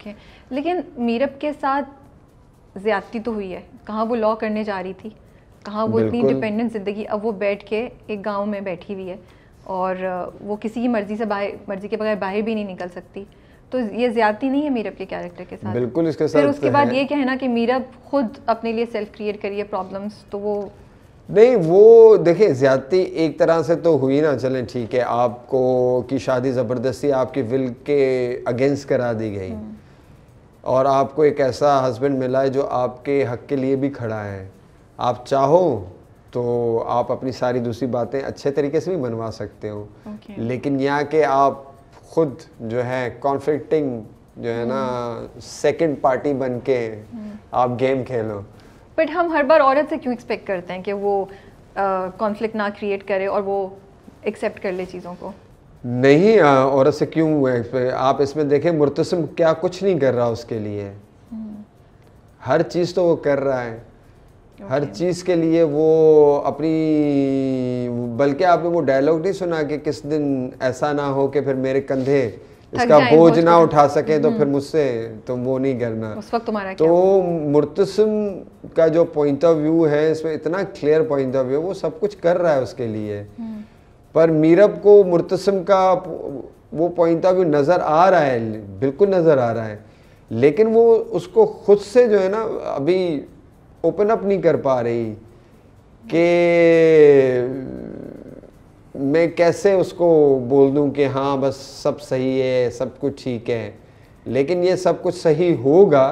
Okay लेकिन मीरब के साथ ज्यादती तो हुई है कहाँ वो लॉ करने जा रही थी कहाँ वो इतनी इंडिपेंडेंट ज़िंदगी अब वो बैठ के एक गांव में बैठी हुई है और वो किसी की मर्ज़ी से बाहर मर्ज़ी के बगैर बाहर भी नहीं निकल सकती तो ये ज्यादती नहीं है मीरब के कैरेक्टर के साथ बिल्कुल इसके साथ फिर उसके तो बाद ये कहना कि मीरब खुद अपने लिए सेल्फ क्रिएट करिए प्रॉब्लम्स तो वो नहीं वो देखिए ज्यादती एक तरह से तो हुई ना चलें ठीक है आपको की शादी ज़बरदस्ती आपकी विल के अगेंस्ट करा दी गई हम्म। और आपको एक ऐसा हस्बैंड मिला है जो आपके हक के लिए भी खड़ा है आप चाहो तो आप अपनी सारी दूसरी बातें अच्छे तरीके से भी बनवा सकते हो okay. लेकिन यहाँ के आप खुद जो है कॉन्फ्लिक्टिंग जो है ना सेकंड hmm. पार्टी बन के hmm. आप गेम खेलो बट हम हर बार औरत से क्यों एक्सपेक्ट करते हैं कि वो कॉन्फ्लिक्ट ना क्रिएट करे और वो एक्सेप्ट कर ले चीज़ों को नहीं औरत से क्यों हुआ इस आप इसमें देखें मुर्तसम क्या कुछ नहीं कर रहा उसके लिए हम्म। हर चीज़ तो वो कर रहा है हर चीज़ के लिए वो अपनी बल्कि आपने वो डायलॉग नहीं सुना कि किस दिन ऐसा ना हो कि फिर मेरे कंधे इसका बोझ ना उठा सके तो हम्म। फिर मुझसे तो वो नहीं करना उस वक्त तुम्हारा तो मुर्तसम का जो पॉइंट ऑफ व्यू है इसमें इतना क्लियर पॉइंट ऑफ व्यू वो सब कुछ कर रहा है उसके लिए हम्म। पर मीरब को मुर्तसम का वो पॉइंट ऑफ व्यू नज़र आ रहा है बिल्कुल नज़र आ रहा है लेकिन वो उसको खुद से जो है ना अभी ओपन अप नहीं कर पा रही कि मैं कैसे उसको बोल दूं कि हाँ बस सब सही है सब कुछ ठीक है लेकिन ये सब कुछ सही होगा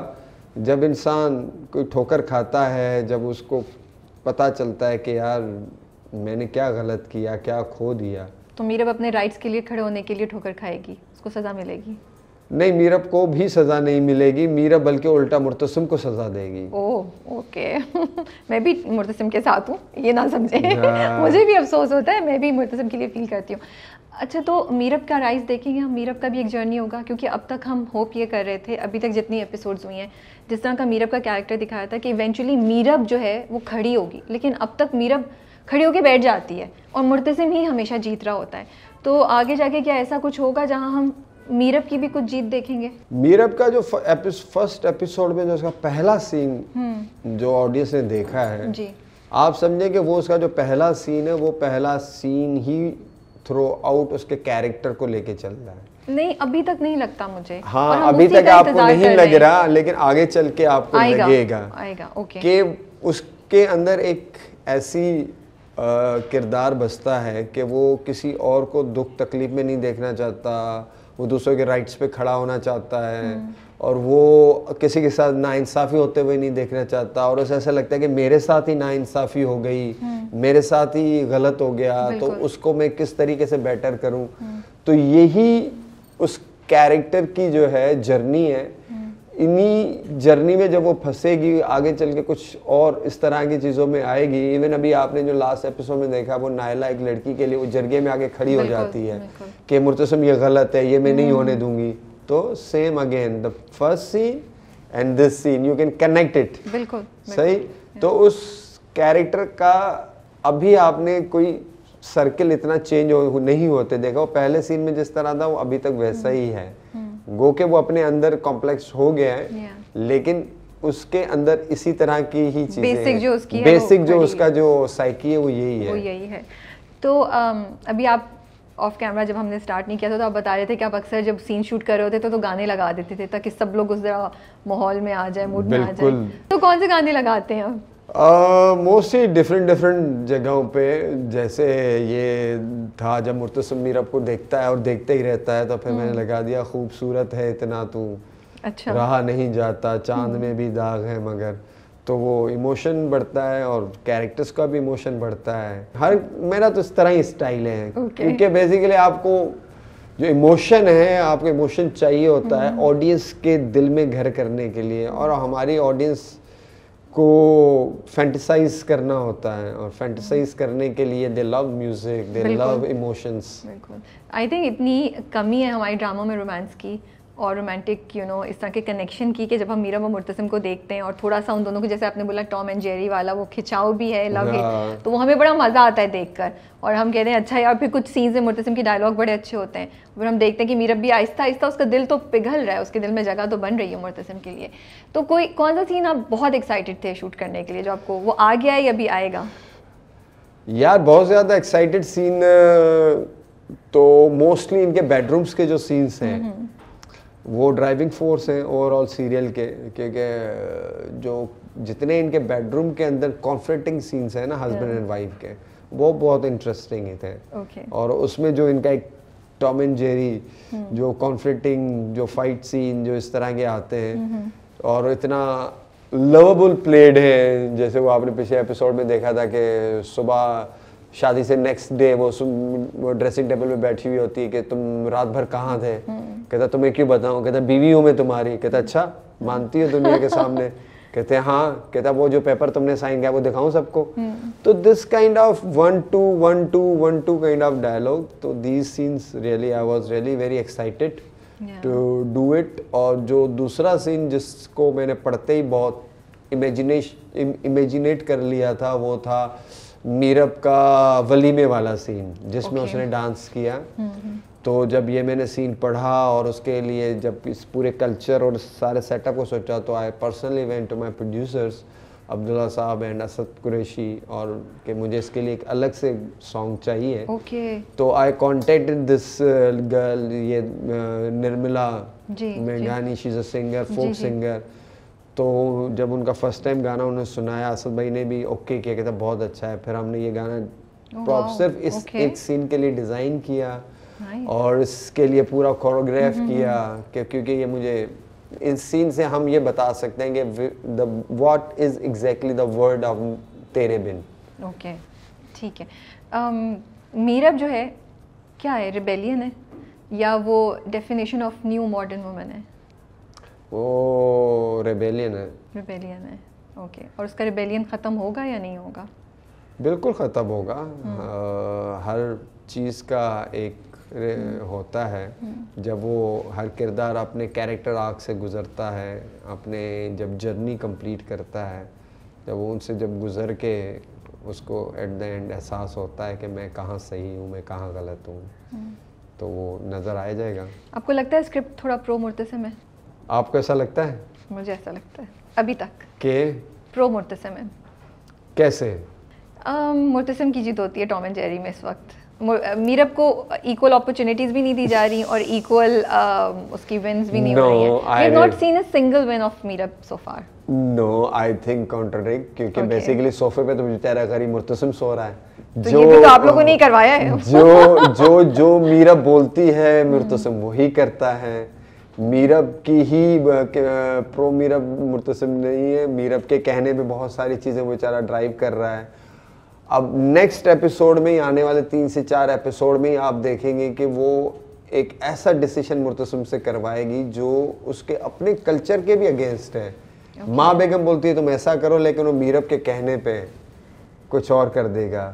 जब इंसान कोई ठोकर खाता है जब उसको पता चलता है कि यार मैंने क्या गलत किया क्या खो दिया तो मीरब अपने राइट्स के लिए खड़े होने के लिए ठोकर खाएगी उसको सज़ा मिलेगी नहीं मीरब को भी सज़ा नहीं मिलेगी मीरब बल्कि उल्टा मुर्तसम को सज़ा देगी ओ ओके मैं भी मुर्तसम के साथ हूँ ये ना समझे हाँ। मुझे भी अफसोस होता है मैं भी मुर्तसम के लिए फील करती हूँ अच्छा तो मीरब का राइज देखेंगे हम मीरब का भी एक जर्नी होगा क्योंकि अब तक हम होप ये कर रहे थे अभी तक जितनी एपिसोड्स हुई हैं जिस तरह का मीरब का कैरेक्टर दिखाया था कि इवेंचुअली मीरब जो है वो खड़ी होगी लेकिन अब तक मीरब खड़ी होकर बैठ जाती है और मुर्तसिम ही हमेशा जीत रहा होता है तो आगे जाके क्या ऐसा कुछ होगा जहाँ हम मीरब की भी कुछ जीत देखेंगे मीरब का जो फर्स्ट एपिसोड में जो उसका पहला सीन हम्म। जो ऑडियंस ने देखा है जी आप समझें कि वो उसका जो पहला सीन है वो पहला सीन ही थ्रू आउट उसके कैरेक्टर को लेके चल रहा है नहीं अभी तक नहीं लगता मुझे हाँ अभी तक आपको नहीं लग रहा लेकिन आगे चल के आपको आएगा, लगेगा आएगा ओके के उसके अंदर एक ऐसी किरदार बसता है कि वो किसी और को दुख तकलीफ में नहीं देखना चाहता वो दूसरों के राइट्स पे खड़ा होना चाहता है हम्म। और वो किसी के साथ नाइंसाफ़ी होते हुए नहीं देखना चाहता और उसे ऐसा लगता है कि मेरे साथ ही नाइंसाफ़ी हो गई हम्म। मेरे साथ ही गलत हो गया तो उसको मैं किस तरीके से बेटर करूं हम्म। तो यही उस कैरेक्टर की जो है जर्नी है इन्हीं जर्नी में जब वो फंसेगी आगे चल के कुछ और इस तरह की चीज़ों में आएगी इवन अभी आपने जो लास्ट एपिसोड में देखा वो नायला एक लड़की के लिए वो जर्गे में आगे खड़ी हो जाती है कि मुर्तसम ये गलत है ये मैं नहीं होने हम्म। दूंगी तो same again the first scene and this scene you can connect it बिल्कुल सही तो उस कैरेक्टर का अभी आपने कोई सर्किल इतना चेंज हो, नहीं होते देखा वो पहले सीन में जिस तरह था वो अभी तक वैसा हम्म। ही है गो के वो अपने अंदर कॉम्प्लेक्स हो गया है yeah. लेकिन उसके अंदर इसी तरह की ही चीजें बेसिक जो उसकी बेसिक जो उसका जो साइकी है वो यही है वो यही है तो um, अभी आप ऑफ कैमरा जब हमने स्टार्ट नहीं किया था तो आप बता रहे थे कि आप अक्सर जब सीन शूट कर रहे होते तो तो गाने लगा देते थे ताकि सब लोग उस जरा माहौल में आ जाए मूड में आ जाए तो कौन से गाने लगाते हैं आप मोस्टली डिफरेंट डिफरेंट जगहों पे जैसे ये था जब मुर्तसम आपको देखता है और देखते ही रहता है तो फिर मैंने हम्म। लगा दिया खूबसूरत है इतना तू अच्छा रहा नहीं जाता चांद हम्म। में भी दाग है मगर तो वो इमोशन बढ़ता है और कैरेक्टर्स का भी इमोशन बढ़ता है हर मेरा तो इस तरह ही स्टाइल है okay. क्योंकि बेसिकली आपको जो इमोशन है आपको इमोशन चाहिए होता है ऑडियंस हम्म। के दिल में घर करने के लिए और हमारी ऑडियंस को फैंटिसाइज करना होता है और फैंटिसाइज mm. करने के लिए they love music they love emotions बिल्कुल आई थिंक इतनी कमी है हमारे ड्रामा में रोमांस की और रोमांटिक यू नो इस तरह के कनेक्शन की कि जब हम मीरा व मुर्तसम को देखते हैं और थोड़ा सा उन दोनों को जैसे आपने बोला टॉम एंड जेरी वाला वो खिंचाव भी है लव है हाँ। तो वो हमें बड़ा मज़ा आता है देख कर और हम कहते हैं अच्छा यार फिर कुछ सीन्स में मुर्तसम के डायलॉग बड़े अच्छे होते हैं फिर हम देखते हैं कि मीरब भी आहिस्ता आहिस्ता उसका दिल तो पिघल रहा है उसके दिल में जगह तो बन रही है मुर्तसम के लिए तो कोई कौन सा सीन आप बहुत एक्साइटेड थे शूट करने के लिए जो आपको वो आ गया है या भी आएगा यार बहुत ज़्यादा एक्साइटेड सीन तो मोस्टली इनके बेडरूम्स के जो सीन्स हैं हम्म, हम्म। वो ड्राइविंग फोर्स है ओवरऑल सीरियल के क्योंकि जो जितने इनके बेडरूम के अंदर कॉन्फ्लिक्टिंग सीन्स हैं ना हस्बैंड एंड वाइफ के वो बहुत इंटरेस्टिंग ही थे okay. और उसमें जो इनका एक टॉम एंड जेरी जो कॉन्फ्लिक्टिंग जो फाइट सीन जो इस तरह के आते हैं mm-hmm. और इतना लवेबल प्लेड है जैसे वो आपने पिछले एपिसोड में देखा था कि सुबह शादी से नेक्स्ट डे वो, वो ड्रेसिंग टेबल पे बैठी हुई होती है कि तुम रात भर कहाँ थे कहता तुम्हें क्यों बताऊँ कहता बीवी हूँ मैं तुम्हारी कहता अच्छा मानती हो दुनिया के सामने कहते हैं हाँ कहता वो जो पेपर तुमने साइन किया वो दिखाऊं सबको तो this kind of one to one to one to kind of dialogue तो these scenes really I was really very excited to do it और जो दूसरा सीन जिसको मैंने पढ़ते ही बहुत इमेजिनेश इमेजिनेट कर लिया था वो था मीरब का वलीमे वाला सीन जिसमें okay. उसने डांस किया तो जब ये मैंने सीन पढ़ा और उसके लिए जब इस पूरे कल्चर और सारे सेटअप को सोचा तो I personally went to my producers Abdullah sahab and Asad Qureshi और के मुझे इसके लिए एक अलग से सॉन्ग चाहिए okay. तो आई कॉन्टेक्ट दिस गर्ल ये निर्मला मेघानी she's a singer folk singer तो जब उनका फर्स्ट टाइम गाना उन्होंने सुनाया असद भाई ने भी ओके किया कहता बहुत अच्छा है फिर हमने ये गाना प्रॉप oh, सिर्फ इस okay. एक सीन के लिए डिज़ाइन किया nice. और इसके लिए पूरा कोरियोग्राफ mm-hmm, किया mm-hmm. कि क्योंकि ये मुझे इस सीन से हम ये बता सकते हैं कि the what is exactly the word of Tere Bin okay ठीक है um, मीरब जो है क्या है रिबेलियन है या वो definition of new modern women है वो रेबेलियन है रेबेलियन है ओके और उसका रेबेलियन ख़त्म होगा या नहीं होगा बिल्कुल ख़त्म होगा आ, हम्म। हर चीज़ का एक हम्म। होता है हम्म। जब वो हर किरदार अपने कैरेक्टर आग से गुज़रता है अपने जब जर्नी कंप्लीट करता है जब वो उनसे जब गुज़र के उसको एट द एंड एहसास होता है कि मैं कहाँ सही हूँ मैं कहाँ गलत हूँ तो वो नज़र आ जाएगा आपको लगता है स्क्रिप्ट थोड़ा प्रो से मैं आपको ऐसा लगता है मुझे ऐसा लगता है अभी तक के प्रो मुर्तसम है कैसे मुर्तसम की जीत होती है टॉम एंड जेरी में इस वक्त मीरब को इक्वल अपॉर्चुनिटीज भी नहीं दी जा रही और इक्वल uh, उसकी विंस भी नहीं no, हो रही है not seen a single win of Meerab so far no I think contradict क्योंकि बेसिकली okay. सोफे पे तो मुझे बेचारा करी मुर्तसिम सो रहा है तो जो, ये तो आप लोगों ने करवाया है जो जो जो मीरब बोलती है मुर्तसिम वही करता है मीरब की ही प्रो मीरब मुतसम नहीं है मीरब के कहने पे बहुत सारी चीज़ें वो बेचारा ड्राइव कर रहा है अब नेक्स्ट एपिसोड में ही आने वाले तीन से चार एपिसोड में ही आप देखेंगे कि वो एक ऐसा डिसीजन मुतसम से करवाएगी जो उसके अपने कल्चर के भी अगेंस्ट है okay. माँ बेगम बोलती है तुम ऐसा करो लेकिन वो मीरब के कहने पे कुछ और कर देगा